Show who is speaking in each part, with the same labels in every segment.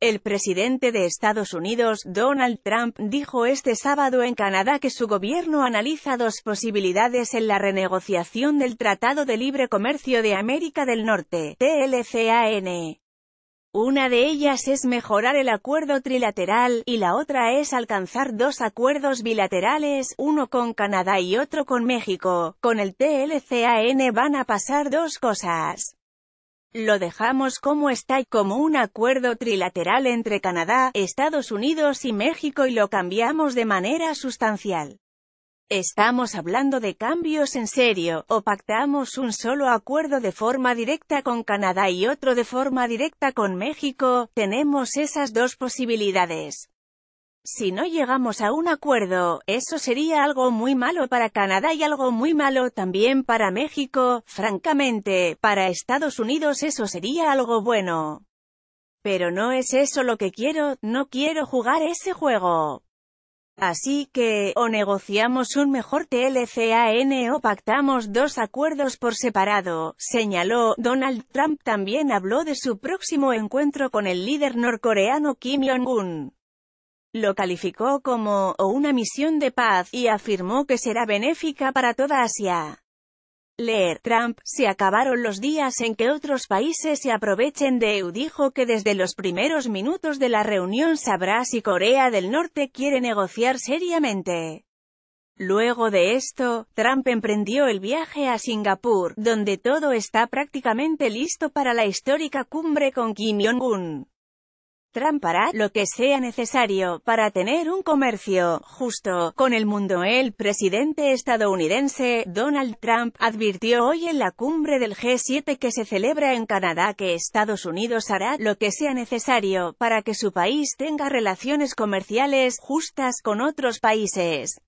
Speaker 1: El presidente de Estados Unidos, Donald Trump, dijo este sábado en Canadá que su gobierno analiza dos posibilidades en la renegociación del Tratado de Libre Comercio de América del Norte, TLCAN. Una de ellas es mejorar el acuerdo trilateral, y la otra es alcanzar dos acuerdos bilaterales, uno con Canadá y otro con México. Con el TLCAN van a pasar dos cosas lo dejamos como está y como un acuerdo trilateral entre Canadá, Estados Unidos y México y lo cambiamos de manera sustancial. Estamos hablando de cambios en serio, o pactamos un solo acuerdo de forma directa con Canadá y otro de forma directa con México, tenemos esas dos posibilidades. Si no llegamos a un acuerdo, eso sería algo muy malo para Canadá y algo muy malo también para México, francamente, para Estados Unidos eso sería algo bueno. Pero no es eso lo que quiero, no quiero jugar ese juego. Así que, o negociamos un mejor TLCAN o pactamos dos acuerdos por separado, señaló. Donald Trump también habló de su próximo encuentro con el líder norcoreano Kim Jong-un. Lo calificó como una misión de paz y afirmó que será benéfica para toda Asia. Leer, Trump, se acabaron los días en que otros países se aprovechen de EU. Dijo que desde los primeros minutos de la reunión sabrá si Corea del Norte quiere negociar seriamente. Luego de esto, Trump emprendió el viaje a Singapur, donde todo está prácticamente listo para la histórica cumbre con Kim Jong-un. Trump hará lo que sea necesario para tener un comercio justo con el mundo. El presidente estadounidense Donald Trump advirtió hoy en la cumbre del G7 que se celebra en Canadá que Estados Unidos hará lo que sea necesario para que su país tenga relaciones comerciales justas con otros países.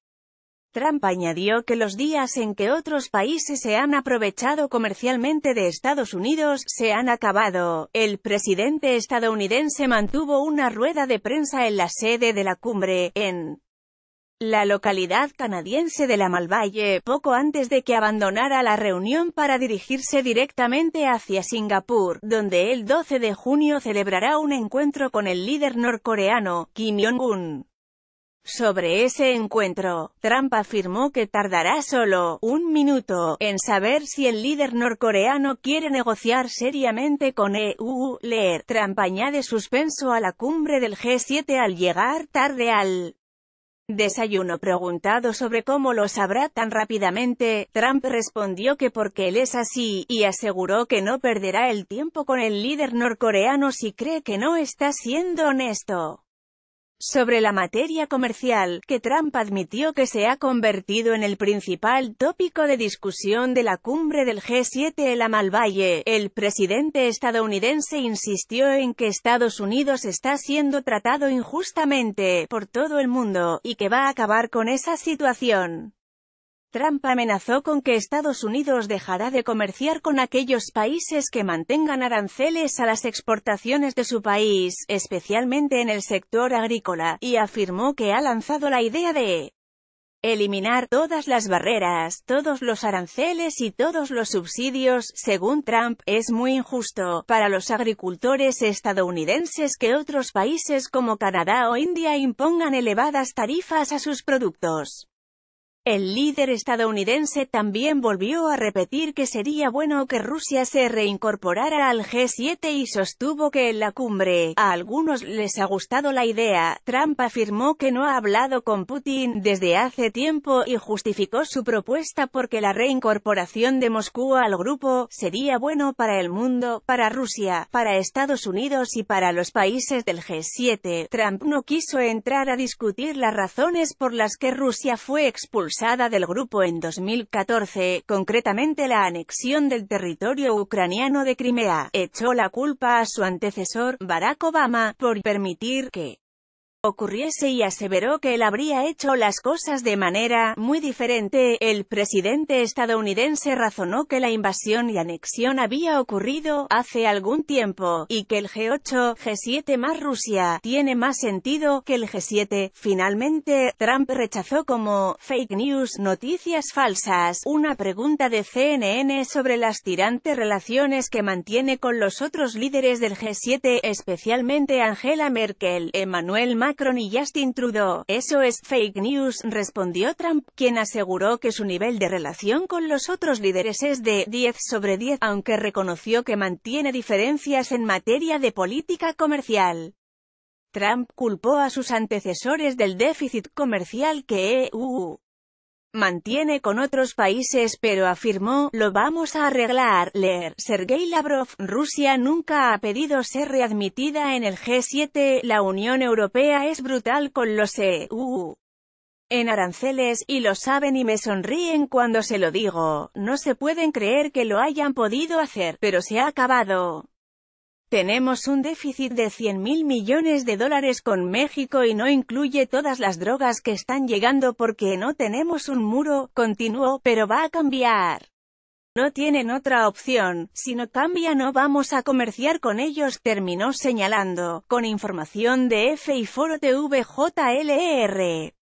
Speaker 1: Trump añadió que los días en que otros países se han aprovechado comercialmente de Estados Unidos se han acabado. El presidente estadounidense mantuvo una rueda de prensa en la sede de la cumbre, en la localidad canadiense de la Malvalle, poco antes de que abandonara la reunión para dirigirse directamente hacia Singapur, donde el 12 de junio celebrará un encuentro con el líder norcoreano, Kim Jong-un. Sobre ese encuentro, Trump afirmó que tardará solo un minuto en saber si el líder norcoreano quiere negociar seriamente con EU. Leer, Trump añade suspenso a la cumbre del G7 al llegar tarde al Desayuno preguntado sobre cómo lo sabrá tan rápidamente, Trump respondió que porque él es así, y aseguró que no perderá el tiempo con el líder norcoreano si cree que no está siendo honesto sobre la materia comercial, que Trump admitió que se ha convertido en el principal tópico de discusión de la cumbre del G7 en la Malvalle, El presidente estadounidense insistió en que Estados Unidos está siendo tratado injustamente por todo el mundo, y que va a acabar con esa situación. Trump amenazó con que Estados Unidos dejará de comerciar con aquellos países que mantengan aranceles a las exportaciones de su país, especialmente en el sector agrícola, y afirmó que ha lanzado la idea de eliminar todas las barreras, todos los aranceles y todos los subsidios, según Trump, es muy injusto para los agricultores estadounidenses que otros países como Canadá o India impongan elevadas tarifas a sus productos. El líder estadounidense también volvió a repetir que sería bueno que Rusia se reincorporara al G7 y sostuvo que en la cumbre, a algunos les ha gustado la idea, Trump afirmó que no ha hablado con Putin desde hace tiempo y justificó su propuesta porque la reincorporación de Moscú al grupo sería bueno para el mundo, para Rusia, para Estados Unidos y para los países del G7. Trump no quiso entrar a discutir las razones por las que Rusia fue expulsada del grupo en 2014, concretamente la anexión del territorio ucraniano de Crimea, echó la culpa a su antecesor, Barack Obama, por permitir que ocurriese y aseveró que él habría hecho las cosas de manera muy diferente, el presidente estadounidense razonó que la invasión y anexión había ocurrido hace algún tiempo, y que el G8, G7 más Rusia, tiene más sentido que el G7. Finalmente, Trump rechazó como fake news noticias falsas una pregunta de CNN sobre las tirantes relaciones que mantiene con los otros líderes del G7, especialmente Angela Merkel, Emmanuel Macron, Macron y Justin Trudeau. Eso es fake news, respondió Trump, quien aseguró que su nivel de relación con los otros líderes es de 10 sobre 10, aunque reconoció que mantiene diferencias en materia de política comercial. Trump culpó a sus antecesores del déficit comercial que EU mantiene con otros países pero afirmó, lo vamos a arreglar, leer, Sergei Lavrov, Rusia nunca ha pedido ser readmitida en el G7, la Unión Europea es brutal con los EU en aranceles, y lo saben y me sonríen cuando se lo digo, no se pueden creer que lo hayan podido hacer, pero se ha acabado. Tenemos un déficit de 100.000 millones de dólares con México y no incluye todas las drogas que están llegando porque no tenemos un muro, continuó, pero va a cambiar. No tienen otra opción, si no cambia no vamos a comerciar con ellos, terminó señalando, con información de F y Foro TVJLR. E